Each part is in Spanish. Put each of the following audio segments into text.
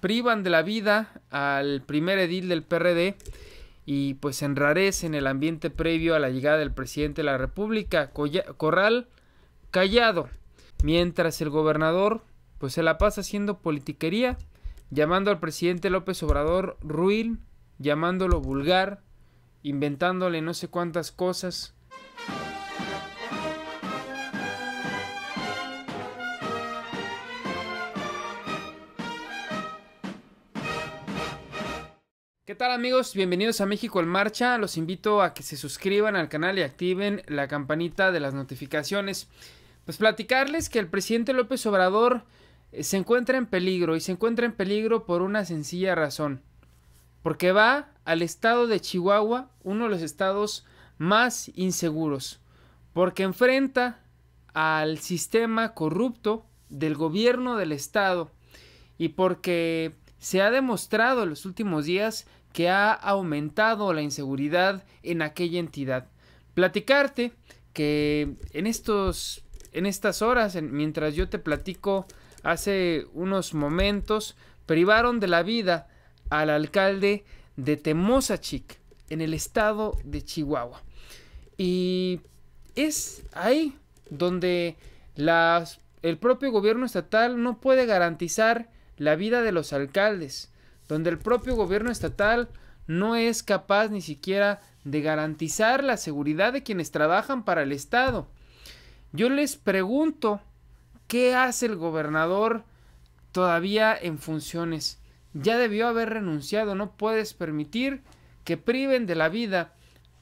privan de la vida al primer edil del PRD y pues enrarecen el ambiente previo a la llegada del presidente de la República, Corral, callado, mientras el gobernador pues se la pasa haciendo politiquería, llamando al presidente López Obrador ruin, llamándolo vulgar, inventándole no sé cuántas cosas tal amigos? Bienvenidos a México en Marcha. Los invito a que se suscriban al canal y activen la campanita de las notificaciones. Pues platicarles que el presidente López Obrador eh, se encuentra en peligro y se encuentra en peligro por una sencilla razón. Porque va al estado de Chihuahua, uno de los estados más inseguros. Porque enfrenta al sistema corrupto del gobierno del estado. Y porque se ha demostrado en los últimos días que ha aumentado la inseguridad en aquella entidad. Platicarte que en estos en estas horas, mientras yo te platico hace unos momentos, privaron de la vida al alcalde de Chic, en el estado de Chihuahua. Y es ahí donde las, el propio gobierno estatal no puede garantizar la vida de los alcaldes donde el propio gobierno estatal no es capaz ni siquiera de garantizar la seguridad de quienes trabajan para el Estado. Yo les pregunto, ¿qué hace el gobernador todavía en funciones? Ya debió haber renunciado, no puedes permitir que priven de la vida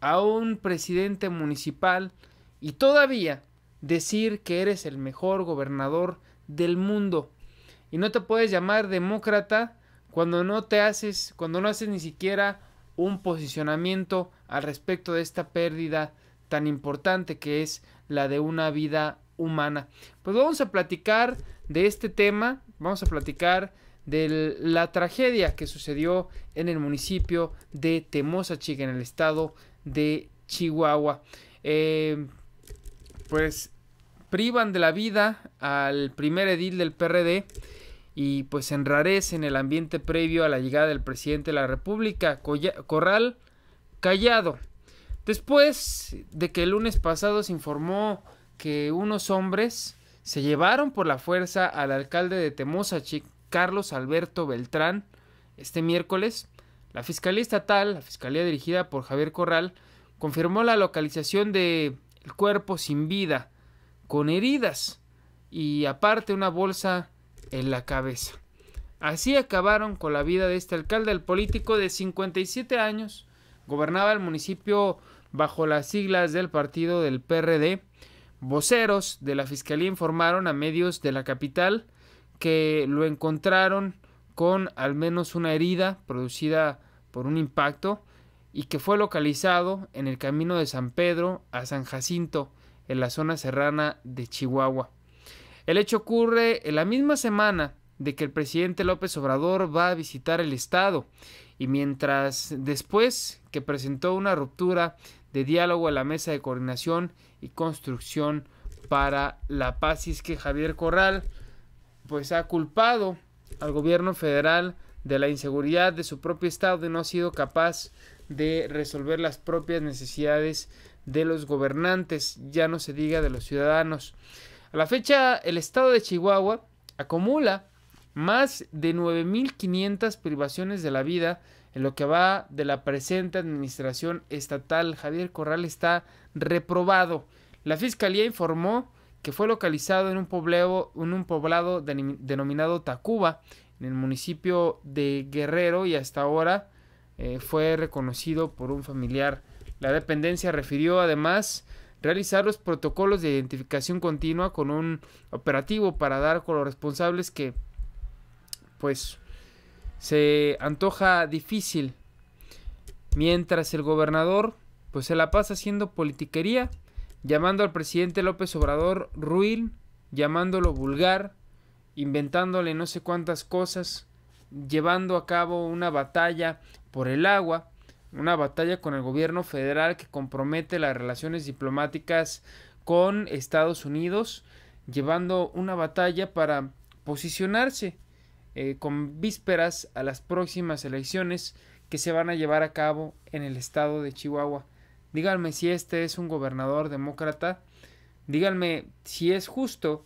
a un presidente municipal y todavía decir que eres el mejor gobernador del mundo. Y no te puedes llamar demócrata cuando no te haces, cuando no haces ni siquiera un posicionamiento al respecto de esta pérdida tan importante que es la de una vida humana. Pues vamos a platicar de este tema, vamos a platicar de la tragedia que sucedió en el municipio de Temosa Chica, en el estado de Chihuahua. Eh, pues privan de la vida al primer edil del PRD y pues rarez en el ambiente previo a la llegada del presidente de la República, Corral Callado. Después de que el lunes pasado se informó que unos hombres se llevaron por la fuerza al alcalde de temozachi Carlos Alberto Beltrán, este miércoles, la Fiscalía Estatal, la Fiscalía dirigida por Javier Corral, confirmó la localización de el cuerpo sin vida, con heridas y aparte una bolsa en la cabeza. Así acabaron con la vida de este alcalde. El político de 57 años gobernaba el municipio bajo las siglas del partido del PRD. Voceros de la Fiscalía informaron a medios de la capital que lo encontraron con al menos una herida producida por un impacto y que fue localizado en el camino de San Pedro a San Jacinto, en la zona serrana de Chihuahua. El hecho ocurre en la misma semana de que el presidente López Obrador va a visitar el Estado y mientras después que presentó una ruptura de diálogo a la mesa de coordinación y construcción para la paz es que Javier Corral pues ha culpado al gobierno federal de la inseguridad de su propio estado y no ha sido capaz de resolver las propias necesidades de los gobernantes, ya no se diga de los ciudadanos. A la fecha, el estado de Chihuahua acumula más de 9.500 privaciones de la vida en lo que va de la presente administración estatal. Javier Corral está reprobado. La fiscalía informó que fue localizado en un poblado, en un poblado denominado Tacuba, en el municipio de Guerrero, y hasta ahora eh, fue reconocido por un familiar. La dependencia refirió además realizar los protocolos de identificación continua con un operativo para dar con los responsables que pues se antoja difícil. Mientras el gobernador pues se la pasa haciendo politiquería, llamando al presidente López Obrador ruin, llamándolo vulgar, inventándole no sé cuántas cosas, llevando a cabo una batalla por el agua, una batalla con el gobierno federal que compromete las relaciones diplomáticas con Estados Unidos, llevando una batalla para posicionarse eh, con vísperas a las próximas elecciones que se van a llevar a cabo en el estado de Chihuahua. Díganme si este es un gobernador demócrata, díganme si es justo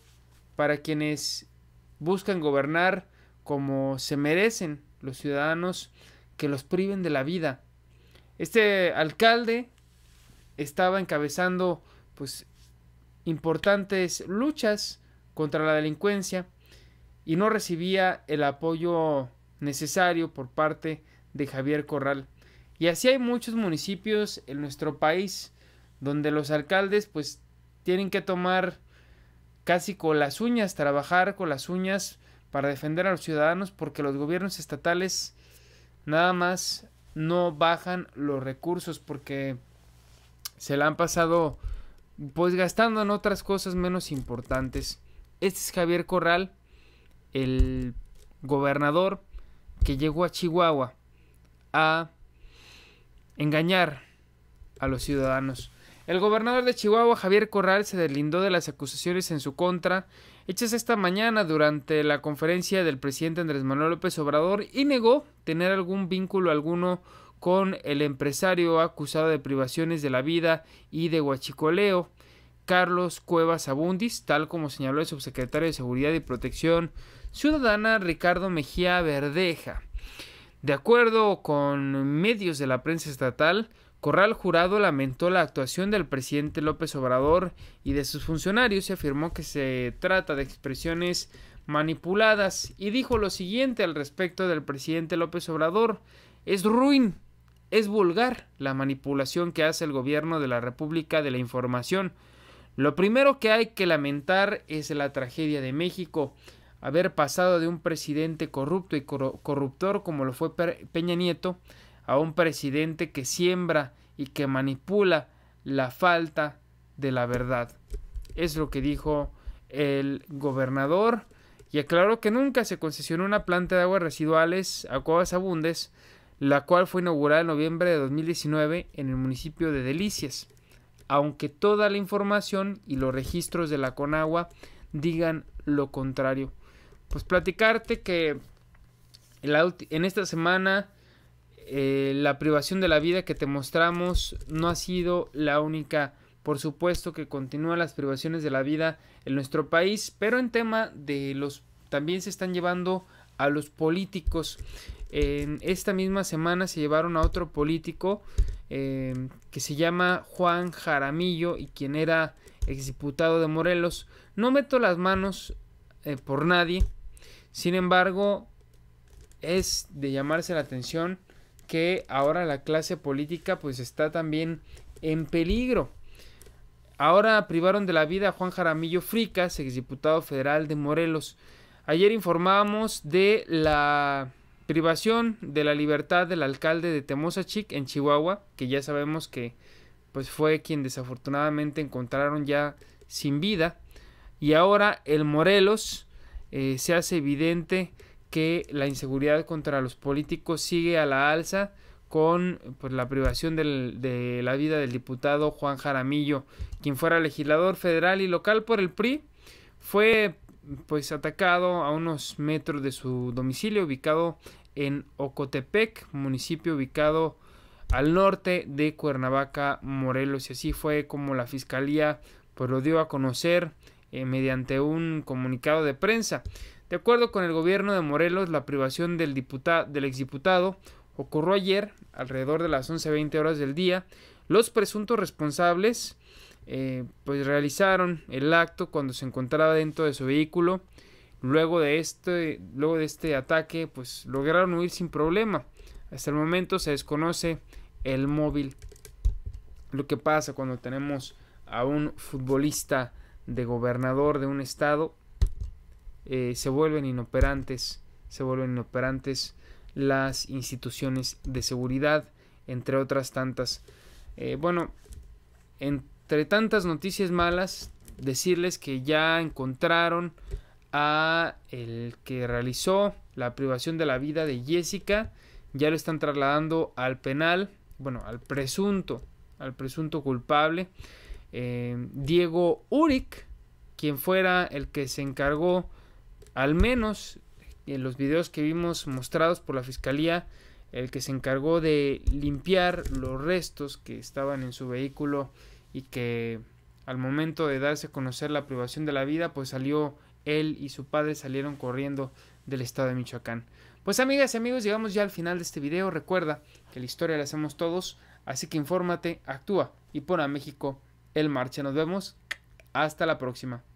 para quienes buscan gobernar como se merecen los ciudadanos que los priven de la vida este alcalde estaba encabezando pues importantes luchas contra la delincuencia y no recibía el apoyo necesario por parte de Javier Corral. Y así hay muchos municipios en nuestro país donde los alcaldes pues tienen que tomar casi con las uñas, trabajar con las uñas para defender a los ciudadanos porque los gobiernos estatales nada más no bajan los recursos porque se la han pasado pues gastando en otras cosas menos importantes. Este es Javier Corral, el gobernador que llegó a Chihuahua a engañar a los ciudadanos. El gobernador de Chihuahua, Javier Corral, se deslindó de las acusaciones en su contra hechas esta mañana durante la conferencia del presidente Andrés Manuel López Obrador y negó tener algún vínculo alguno con el empresario acusado de privaciones de la vida y de huachicoleo, Carlos Cuevas Abundis, tal como señaló el subsecretario de Seguridad y Protección Ciudadana, Ricardo Mejía Verdeja. De acuerdo con medios de la prensa estatal, Corral Jurado lamentó la actuación del presidente López Obrador y de sus funcionarios y afirmó que se trata de expresiones manipuladas y dijo lo siguiente al respecto del presidente López Obrador es ruin, es vulgar la manipulación que hace el gobierno de la República de la Información. Lo primero que hay que lamentar es la tragedia de México, haber pasado de un presidente corrupto y corruptor como lo fue Peña Nieto a un presidente que siembra y que manipula la falta de la verdad. Es lo que dijo el gobernador y aclaró que nunca se concesionó una planta de aguas residuales a Cuevas Abundes, la cual fue inaugurada en noviembre de 2019 en el municipio de Delicias, aunque toda la información y los registros de la Conagua digan lo contrario. Pues platicarte que en esta semana eh, la privación de la vida que te mostramos no ha sido la única. Por supuesto que continúan las privaciones de la vida en nuestro país, pero en tema de los también se están llevando a los políticos. esta misma semana se llevaron a otro político eh, que se llama Juan Jaramillo y quien era exdiputado de Morelos. No meto las manos eh, por nadie, sin embargo, es de llamarse la atención que ahora la clase política pues está también en peligro. Ahora privaron de la vida a Juan Jaramillo Fricas, exdiputado federal de Morelos. Ayer informábamos de la privación de la libertad del alcalde de Chic, en Chihuahua, que ya sabemos que pues fue quien desafortunadamente encontraron ya sin vida. Y ahora el Morelos eh, se hace evidente que la inseguridad contra los políticos sigue a la alza con pues, la privación de la vida del diputado Juan Jaramillo, quien fuera legislador federal y local por el PRI, fue pues atacado a unos metros de su domicilio ubicado en Ocotepec, municipio ubicado al norte de Cuernavaca, Morelos, y así fue como la fiscalía pues lo dio a conocer eh, mediante un comunicado de prensa. De acuerdo con el gobierno de Morelos, la privación del, diputado, del exdiputado ocurrió ayer, alrededor de las 11.20 horas del día. Los presuntos responsables eh, pues realizaron el acto cuando se encontraba dentro de su vehículo. Luego de este, luego de este ataque, pues lograron huir sin problema. Hasta el momento se desconoce el móvil. Lo que pasa cuando tenemos a un futbolista de gobernador de un estado eh, se vuelven inoperantes, se vuelven inoperantes las instituciones de seguridad, entre otras tantas. Eh, bueno, entre tantas noticias malas, decirles que ya encontraron a el que realizó la privación de la vida de Jessica, ya lo están trasladando al penal, bueno, al presunto, al presunto culpable, eh, Diego Uric, quien fuera el que se encargó al menos en eh, los videos que vimos mostrados por la fiscalía, el que se encargó de limpiar los restos que estaban en su vehículo y que al momento de darse a conocer la privación de la vida, pues salió él y su padre salieron corriendo del estado de Michoacán. Pues amigas y amigos, llegamos ya al final de este video. Recuerda que la historia la hacemos todos, así que infórmate, actúa y pon a México en marcha. Nos vemos. Hasta la próxima.